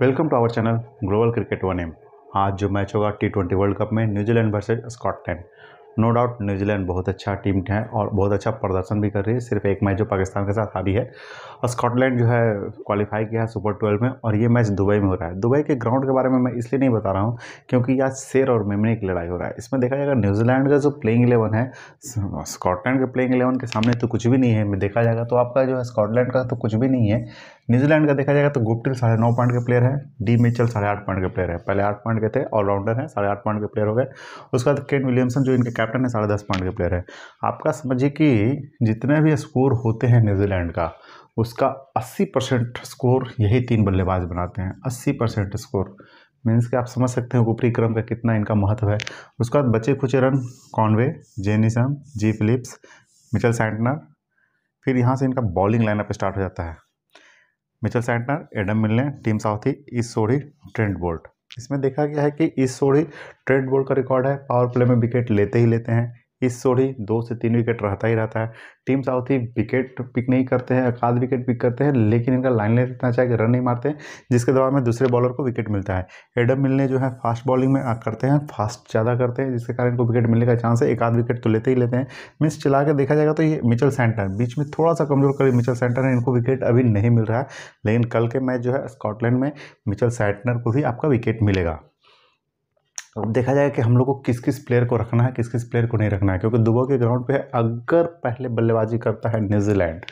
welcome to our channel global cricket one M आज जो match होगा टी ट्वेंटी वर्ल्ड कप में New Zealand versus Scotland no doubt New Zealand बहुत अच्छा team है और बहुत अच्छा प्रदर्शन भी कर रही है सिर्फ एक मैच जो पाकिस्तान के साथ हारी है और स्कॉटलैंड जो है क्वालिफाई किया है सुपर ट्वेल्व में और ये मैच दुबई में हो रहा है दुबई के ग्राउंड के बारे में मैं इसलिए नहीं बता रहा हूँ क्योंकि आज शेर और मेमनी की लड़ाई हो रहा है इसमें देखा जाएगा न्यूजीलैंड का जो प्लेइंग इलेवन है स्कॉटलैंड के प्लेइंग इलेवन के सामने तो कुछ भी नहीं है देखा जाएगा तो आपका जो है स्कॉटलैंड का तो कुछ भी नहीं है न्यूजीलैंड का देखा जाएगा तो गुप्टिल साढ़े नौ पॉइंट के प्लेयर है डी मिचल साढ़े आठ पॉइंट के प्लेयर है पहले आठ पॉइंट के थे ऑलराउंडर है साढ़े आठ पॉइंट के प्लेयर हो गए उसके बाद केन विलियमसन जो इनके कैप्टन है साढ़े दस पॉइंट के प्लेयर है आपका समझिए कि जितने भी स्कोर होते हैं न्यूजीलैंड का उसका अस्सी परसेंट स्कोर यही तीन बल्लेबाज बनाते हैं अस्सी परसेंट स्कोर मीन्स कि आप समझ सकते हैं ऊपरी क्रम का कितना इनका महत्व है उसके बाद बचे खुचे run Conway Neesham G Phillips Mitchell Santner फिर यहाँ से इनका बॉलिंग लाइनअप स्टार्ट हो जाता है Mitchell Santner Adam Milne Tim Southee Ish Sodhi Trent bolt इसमें देखा गया है कि इस सोढ़ी ट्रेंड बोल्ट का रिकॉर्ड है पावर प्ले में विकेट लेते ही लेते हैं इस सोड़ी ही दो से तीन विकेट रहता ही रहता है Tim Southee wicket pick नहीं करते हैं एक आध विकेट पिक करते हैं लेकिन इनका लाइन लेंथ इतना चाहिए अच्छा कि रन नहीं मारते हैं जिसके दौरान में दूसरे बॉलर को विकेट मिलता है एडम मिलने जो है फास्ट बॉलिंग में करते हैं फास्ट ज़्यादा करते हैं जिसके कारण इनको विकेट मिलने का चांस है एक आध विकेट तो लेते ही लेते हैं मिस चला के देखा जाएगा तो ये मिचल सेंटर बीच में थोड़ा सा कमज़ोर करी मिचल सेंटर है इनको विकेट अभी नहीं मिल रहा है लेकिन कल के मैच जो है स्कॉटलैंड में मिचल सेंटनर को भी आपका विकेट मिलेगा अब देखा जाएगा कि हम लोग को किस किस प्लेयर को रखना है किस किस प्लेयर को नहीं रखना है क्योंकि दुबई के ग्राउंड पे अगर पहले बल्लेबाजी करता है न्यूजीलैंड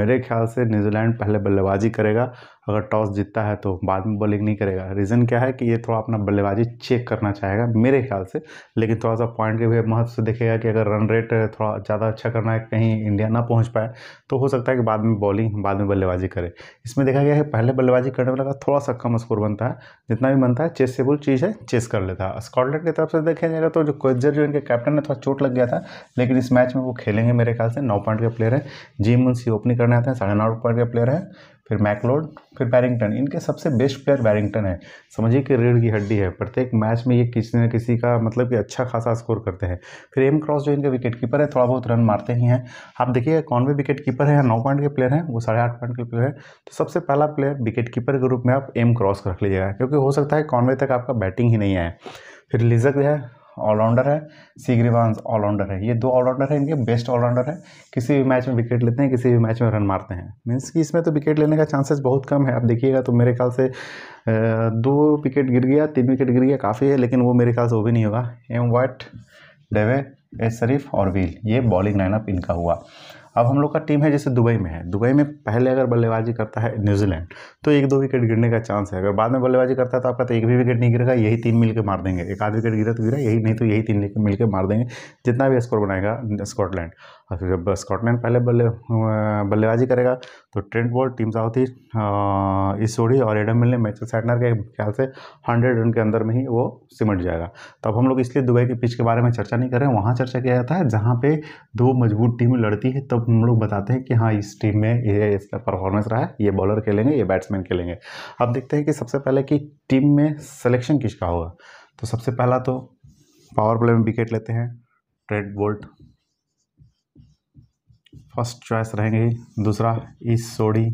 मेरे ख्याल से न्यूजीलैंड पहले बल्लेबाजी करेगा अगर टॉस जीतता है तो बाद में बॉलिंग नहीं करेगा रीज़न क्या है कि ये थोड़ा अपना बल्लेबाजी चेक करना चाहेगा मेरे ख्याल से लेकिन थोड़ा सा पॉइंट के भी महत्व से देखेगा कि अगर रन रेट थोड़ा ज़्यादा अच्छा करना है कहीं इंडिया ना पहुँच पाए तो हो सकता है कि बाद में बॉलिंग बाद में बल्लेबाजी करे इसमें देखा गया है पहले बल्लेबाजी करने वाला थोड़ा सा कम स्कोर बनता है जितना भी बनता है चेस से चीज़ है चेस कर लेता है स्कॉटलैंड की तरफ से देखा जाएगा तो जो क्वेजर जो इनके कैप्टन है थोड़ा चोट लग गया था लेकिन इस मैच में वो खेलेंगे मेरे ख्याल से नौ पॉइंट के प्लेयर हैं जी मुंशी ओपनिंग करने आते हैं साढ़े नौ पॉइंट के प्लेयर हैं फिर मैकलोड फिर बैरिंगटन इनके सबसे बेस्ट प्लेयर बैरिंगटन है समझिए कि रीढ़ की हड्डी है प्रत्येक मैच में ये किसी न किसी का मतलब कि अच्छा खासा स्कोर करते हैं फिर एम क्रॉस जो इनके विकेट कीपर है थोड़ा बहुत रन मारते ही हैं आप देखिए कौन भी विकेट कीपर है या नौ पॉइंट के प्लेयर हैं वो साढ़े आठ पॉइंट के प्लेयर है तो सबसे पहला प्लेयर विकेट कीपर के रूप में आप एम क्रॉस रख लीजिएगा क्योंकि हो सकता है कॉनवे तक आपका बैटिंग ही नहीं आए फिर लिजक है ऑलराउंडर है सीग्रीवान ऑलराउंडर है ये दो ऑलराउंडर है इनके बेस्ट ऑलराउंडर है किसी भी मैच में विकेट लेते हैं किसी भी मैच में रन मारते हैं मीन्स कि इसमें तो विकेट लेने का चांसेस बहुत कम है आप देखिएगा तो मेरे ख्याल से दो विकेट गिर गया तीन विकेट गिर गया काफ़ी है लेकिन वो मेरे ख्याल से वो भी नहीं होगा M Watt Davey S Sharif और व्हील ये बॉलिंग लाइनअप इनका हुआ अब हम लोग का टीम है जैसे दुबई में है दुबई में पहले अगर बल्लेबाजी करता है न्यूजीलैंड तो एक दो विकेट गिरने का चांस है अगर बाद में बल्लेबाजी करता है तो आपका तो एक भी विकेट नहीं गिरेगा यही तीन मिलकर मार देंगे एक आध विकेट गिरा तो गिरा यही नहीं तो यही तीन मिलकर मार देंगे जितना भी स्कोर बनाएगा स्कॉटलैंड और फिर जब स्कॉटलैंड पहले बल्ले बल्लेबाजी करेगा तो Trent Boult Tim Southee Ish Sodhi और एडम मिल ने मैच सैटनर के ख्याल से हंड्रेड रन के अंदर में ही वो सिमट जाएगा तब हम लोग इसलिए दुबई के पिच के बारे में चर्चा नहीं करें वहाँ चर्चा किया जाता है जहाँ पे दो मजबूत टीमें लड़ती है तब हम लोग बताते हैं कि हाँ इस टीम में ये इसका परफॉर्मेंस रहा है ये बॉलर खेलेंगे ये बैट्समैन खेलेंगे अब देखते हैं कि सबसे पहले कि टीम में सलेक्शन किसका होगा तो सबसे पहला तो पावर प्ले में विकेट लेते हैं ट्रेड बोल्ट फर्स्ट चॉइस रहेंगे दूसरा इस सोडी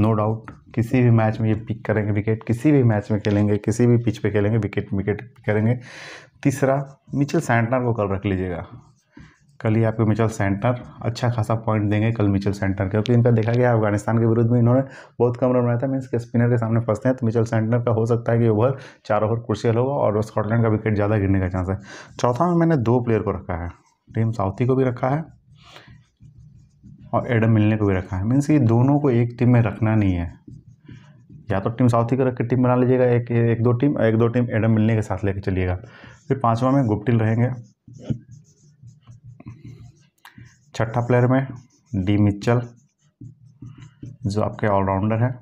नो डाउट किसी भी मैच में ये पिक करेंगे विकेट किसी भी मैच में खेलेंगे किसी भी पिच पे खेलेंगे विकेट विकेट करेंगे तीसरा मिचल सेंटनर को कल रख लीजिएगा कल ही आपको मिचल सेंटर अच्छा खासा पॉइंट देंगे कल मिचल सेंटर क्योंकि इनका देखा गया अफगानिस्तान के विरुद्ध में इन्होंने बहुत कम रन बनाया था मीन्स के स्पिनर के सामने फंसते हैं तो मिचल सेंटर का हो सकता है कि ओवर चार ओवर कुर्सियल होगा और स्कॉटलैंड का विकेट ज़्यादा गिरने का चांस है चौथा में मैंने दो प्लेयर को रखा है टीम साउथी को भी रखा है और एडम मिलने को भी रखा है मीन्स ये दोनों को एक टीम में रखना नहीं है या तो टीम साउथी को रख के टीम बना लीजिएगा एक एक दो टीम एक दो टीम एडम मिलने के साथ लेके चलिएगा फिर पांचवा में गुप्टिल रहेंगे छठा प्लेयर में डी मिचल जो आपके ऑलराउंडर हैं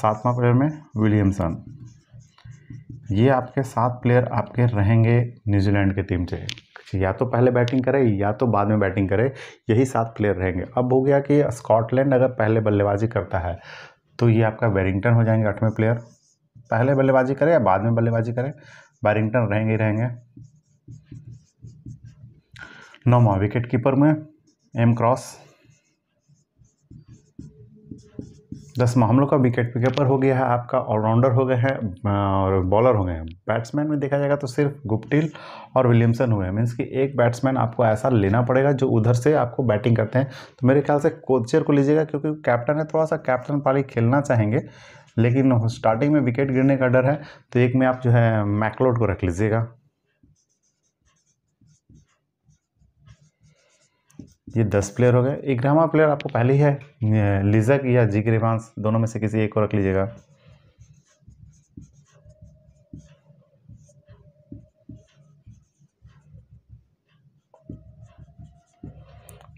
सातवां प्लेयर में विलियमसन ये आपके सात प्लेयर आपके रहेंगे न्यूजीलैंड की टीम से या तो पहले बैटिंग करे या तो बाद में बैटिंग करे यही सात प्लेयर रहेंगे अब हो गया कि स्कॉटलैंड अगर पहले बल्लेबाजी करता है तो ये आपका वेरिंगटन हो जाएंगे आठवें प्लेयर पहले बल्लेबाजी करे या बाद में बल्लेबाजी करे बैरिंगटन रहेंगे ही रहेंगे नौवा विकेट कीपर में एम क्रॉस दस मामलों का विकेट कीपर हो गया है आपका ऑलराउंडर हो गए हैं और बॉलर हो गए हैं बैट्समैन में देखा जाएगा तो सिर्फ गुप्टिल और विलियमसन हुए हैं मीन्स कि एक बैट्समैन आपको ऐसा लेना पड़ेगा जो उधर से आपको बैटिंग करते हैं तो मेरे ख्याल से कोचर को लीजिएगा क्योंकि कैप्टन है थोड़ा सा कैप्टन पाली खेलना चाहेंगे लेकिन स्टार्टिंग में विकेट गिरने का डर है तो एक में आप जो है मैकलोड को रख लीजिएगा ये दस प्लेयर हो गए ग्रामा प्लेयर आपको पहले ही है लिजक या जी ग्रेवांस दोनों में से किसी एक को रख लीजिएगा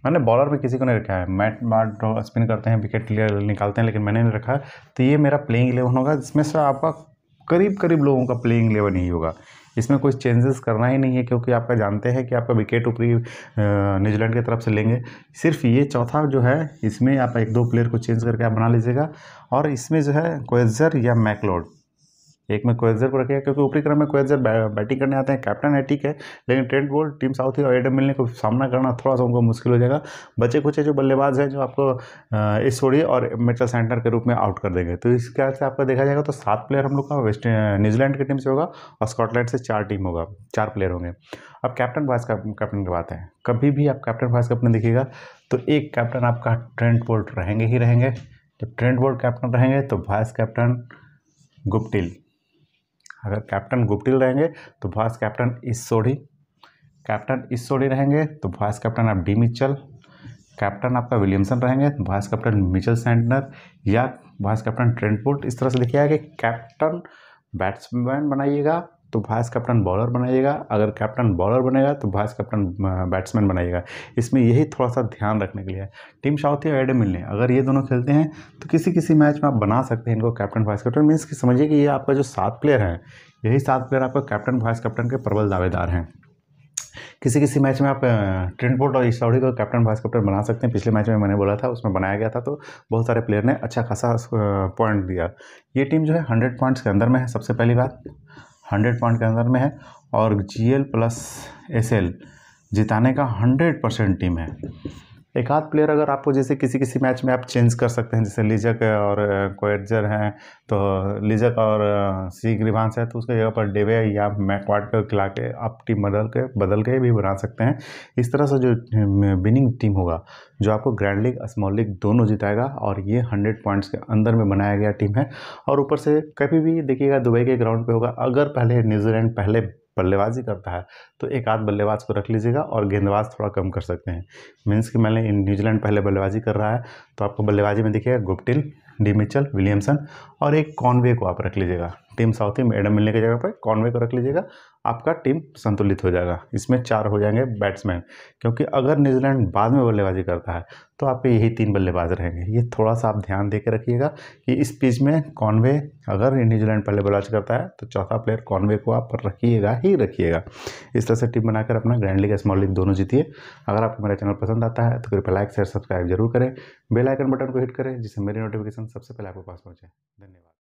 मैंने बॉलर में किसी को नहीं रखा है मैट मार्ट स्पिन करते हैं विकेट क्लियर निकालते हैं लेकिन मैंने नहीं रखा तो ये मेरा प्लेइंग इलेवन होगा जिसमें से आपका करीब करीब लोगों का प्लेइंग इलेवन ही होगा इसमें कोई चेंजेस करना ही नहीं है क्योंकि आपका जानते हैं कि आपका विकेट ऊपरी न्यूजीलैंड की तरफ से लेंगे सिर्फ ये चौथा जो है इसमें आप एक दो प्लेयर को चेंज करके आप बना लीजिएगा और इसमें जो है कोज़र या मैकलोड एक में क्वेजर को रखेगा क्योंकि ऊपरी क्रम में क्वेजर बैटिंग करने आते हैं कैप्टन है ठीक है लेकिन ट्रेंट बोल्ट टीम साउथ और एडम मिलने को सामना करना थोड़ा सा उनको मुश्किल हो जाएगा बचे कुछ जो बल्लेबाज हैं जो आपको इस छोड़िए और मिचल सेंटर के रूप में आउट कर देंगे तो इस ख्याल से आपको देखा जाएगा तो सात प्लेयर हम लोग का वेस्ट न्यूजीलैंड की टीम से होगा और स्कॉटलैंड से चार टीम होगा चार प्लेयर होंगे अब कैप्टन वाइस कैप्टन की बात है कभी भी आप कैप्टन वाइस कैप्टन देखिएगा तो एक कैप्टन आपका ट्रेंट बोल्ट रहेंगे ही रहेंगे जब ट्रेंट बोल्ट कैप्टन रहेंगे तो वाइस कैप्टन गुप्टिल अगर कैप्टन गुप्टिल रहेंगे तो वाइस कैप्टन इस सोढ़ी कैप्टन इस सोढ़ी रहेंगे तो वाइस कैप्टन आप डी मिचल कैप्टन आपका विलियमसन रहेंगे तो वाइस कैप्टन मिचल सैंडनर या वाइस कैप्टन ट्रेंटपुट इस तरह से लिखा कि कैप्टन बैट्समैन बनाइएगा तो वाइस कैप्टन बॉलर बनाइएगा अगर कैप्टन बॉलर बनेगा तो वाइस कैप्टन बैट्समैन बनाइएगा इसमें यही थोड़ा सा ध्यान रखने के लिए टीम साउथ या एडम मिलने अगर ये दोनों खेलते हैं तो किसी किसी मैच में आप बना सकते हैं इनको कैप्टन वाइस कैप्टन मीन्स कि समझिए कि ये आपका जो सात प्लेयर हैं यही सात प्लेयर आपका कैप्टन वाइस कैप्टन के प्रबल दावेदार हैं किसी किसी मैच में आप ट्रेंट बोर्ड और ईस्टाउडी को कैप्टन वाइस कैप्टन बना सकते हैं पिछले मैच में मैंने बोला था उसमें बनाया गया था तो बहुत सारे प्लेयर ने अच्छा खासा पॉइंट दिया ये टीम जो है हंड्रेड पॉइंट्स के अंदर में है सबसे पहली बात हंड्रेड पॉइंट के अंदर में है और G L plus S L जिताने का हंड्रेड परसेंट टीम है एक आध प्लेयर अगर आपको जैसे किसी किसी मैच में आप चेंज कर सकते हैं जैसे लिजक और कोएडजर हैं तो लिजक और सी ग्रीवांस है तो उसके जगह पर डेवे या मैकवाड को खिला के आप टीम बदल के बदल के भी बना सकते हैं इस तरह से जो विनिंग टीम होगा जो आपको ग्रैंड लीग स्मॉल लीग दोनों जिताएगा और ये हंड्रेड पॉइंट्स के अंदर में बनाया गया टीम है और ऊपर से कभी भी देखिएगा दुबई के ग्राउंड पर होगा अगर पहले न्यूजीलैंड पहले बल्लेबाजी करता है तो एक आध बल्लेबाज को रख लीजिएगा और गेंदबाज थोड़ा कम कर सकते हैं मीन्स कि मैंने न्यूजीलैंड पहले बल्लेबाजी कर रहा है तो आपको बल्लेबाजी में दिखेगा गुप्टिल डी मिचल विलियमसन और एक कॉनवे को आप रख लीजिएगा टीम साउथी एडम मिलने की जगह पर कॉनवे को रख लीजिएगा आपका टीम संतुलित हो जाएगा इसमें चार हो जाएंगे बैट्समैन क्योंकि अगर न्यूजीलैंड बाद में बल्लेबाजी करता है तो आपके यही तीन बल्लेबाज रहेंगे ये थोड़ा सा आप ध्यान दे रखिएगा कि इस पिच में कॉनवे अगर न्यूजीलैंड पहले बल्लेबाज करता है तो चौथा प्लेयर कॉनवे को आप रखिएगा ही रखिएगा इस तरह से टीम बनाकर अपना ग्रैंड लीग स्मॉल लीग दोनों जीतिए अगर आपको मेरा चैनल पसंद आता है तो कृपया लाइक शेयर सब्सक्राइब जरूर करें बेलाइकन बटन को हिट करें जिससे मेरी नोटिफिकेशन सबसे पहले आपके पास पहुंचे धन्यवाद